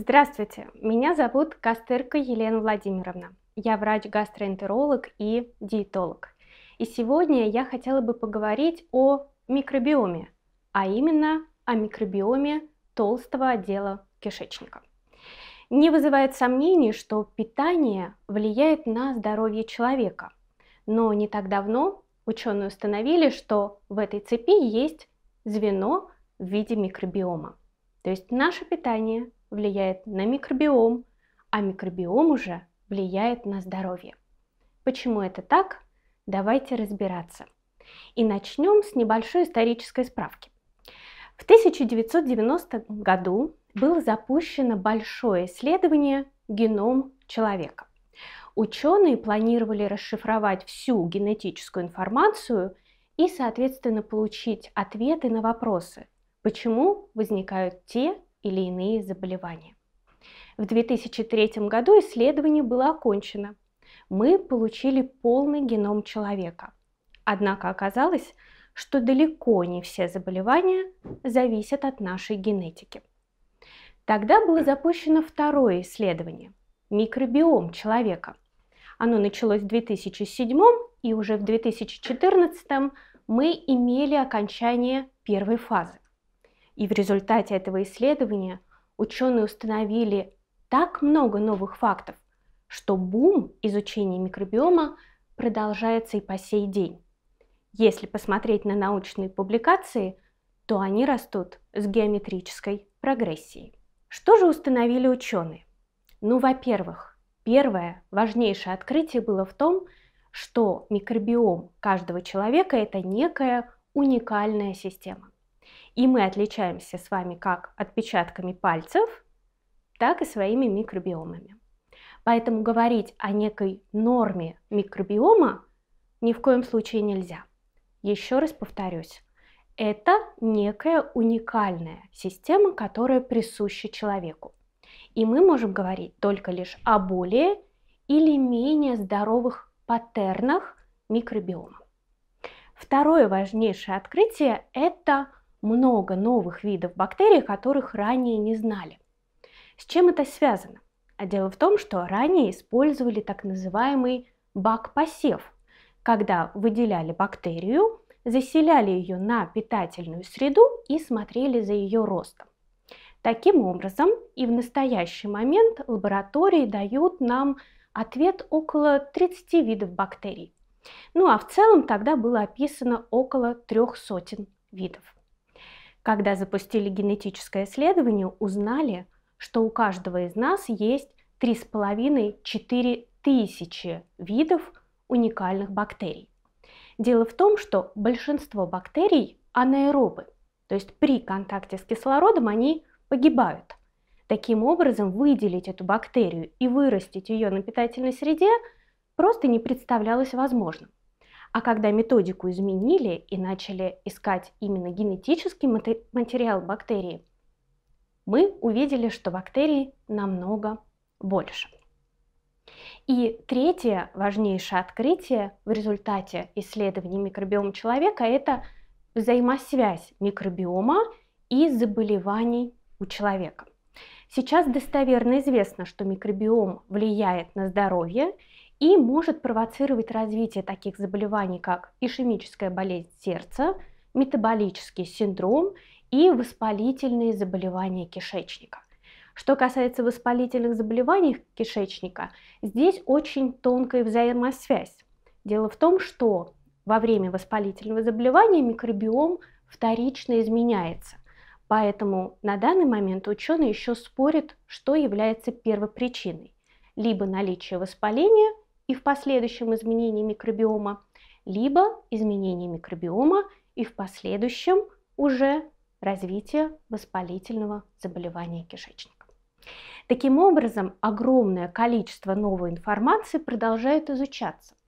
Здравствуйте, меня зовут Костырка Елена Владимировна. Я врач-гастроэнтеролог и диетолог. И сегодня я хотела бы поговорить о микробиоме, а именно о микробиоме толстого отдела кишечника. Не вызывает сомнений, что питание влияет на здоровье человека. Но не так давно ученые установили, что в этой цепи есть звено в виде микробиома. То есть наше питание влияет на микробиом, а микробиом уже влияет на здоровье. Почему это так? Давайте разбираться. И начнем с небольшой исторической справки. В 1990 году было запущено большое исследование геном человека. Ученые планировали расшифровать всю генетическую информацию и, соответственно, получить ответы на вопросы, почему возникают те или иные заболевания. В 2003 году исследование было окончено. Мы получили полный геном человека. Однако оказалось, что далеко не все заболевания зависят от нашей генетики. Тогда было запущено второе исследование – микробиом человека. Оно началось в 2007 и уже в 2014 мы имели окончание первой фазы. И в результате этого исследования ученые установили так много новых фактов, что бум изучения микробиома продолжается и по сей день. Если посмотреть на научные публикации, то они растут с геометрической прогрессией. Что же установили ученые? Ну, во-первых, первое важнейшее открытие было в том, что микробиом каждого человека – это некая уникальная система. И мы отличаемся с вами как отпечатками пальцев, так и своими микробиомами. Поэтому говорить о некой норме микробиома ни в коем случае нельзя. Еще раз повторюсь, это некая уникальная система, которая присуща человеку. И мы можем говорить только лишь о более или менее здоровых паттернах микробиома. Второе важнейшее открытие – это много новых видов бактерий, которых ранее не знали. С чем это связано? А дело в том, что ранее использовали так называемый бак-посев, когда выделяли бактерию, заселяли ее на питательную среду и смотрели за ее ростом. Таким образом, и в настоящий момент лаборатории дают нам ответ около 30 видов бактерий. Ну а в целом тогда было описано около трех сотен видов. Когда запустили генетическое исследование, узнали, что у каждого из нас есть 3,5-4 тысячи видов уникальных бактерий. Дело в том, что большинство бактерий анаэробы, то есть при контакте с кислородом они погибают. Таким образом, выделить эту бактерию и вырастить ее на питательной среде просто не представлялось возможным. А когда методику изменили и начали искать именно генетический материал бактерии, мы увидели, что бактерий намного больше. И третье важнейшее открытие в результате исследований микробиома человека – это взаимосвязь микробиома и заболеваний у человека. Сейчас достоверно известно, что микробиом влияет на здоровье и может провоцировать развитие таких заболеваний, как ишемическая болезнь сердца, метаболический синдром и воспалительные заболевания кишечника. Что касается воспалительных заболеваний кишечника, здесь очень тонкая взаимосвязь. Дело в том, что во время воспалительного заболевания микробиом вторично изменяется. Поэтому на данный момент ученые еще спорят, что является первопричиной. Либо наличие воспаления, и в последующем изменение микробиома, либо изменение микробиома и в последующем уже развитие воспалительного заболевания кишечника. Таким образом, огромное количество новой информации продолжает изучаться.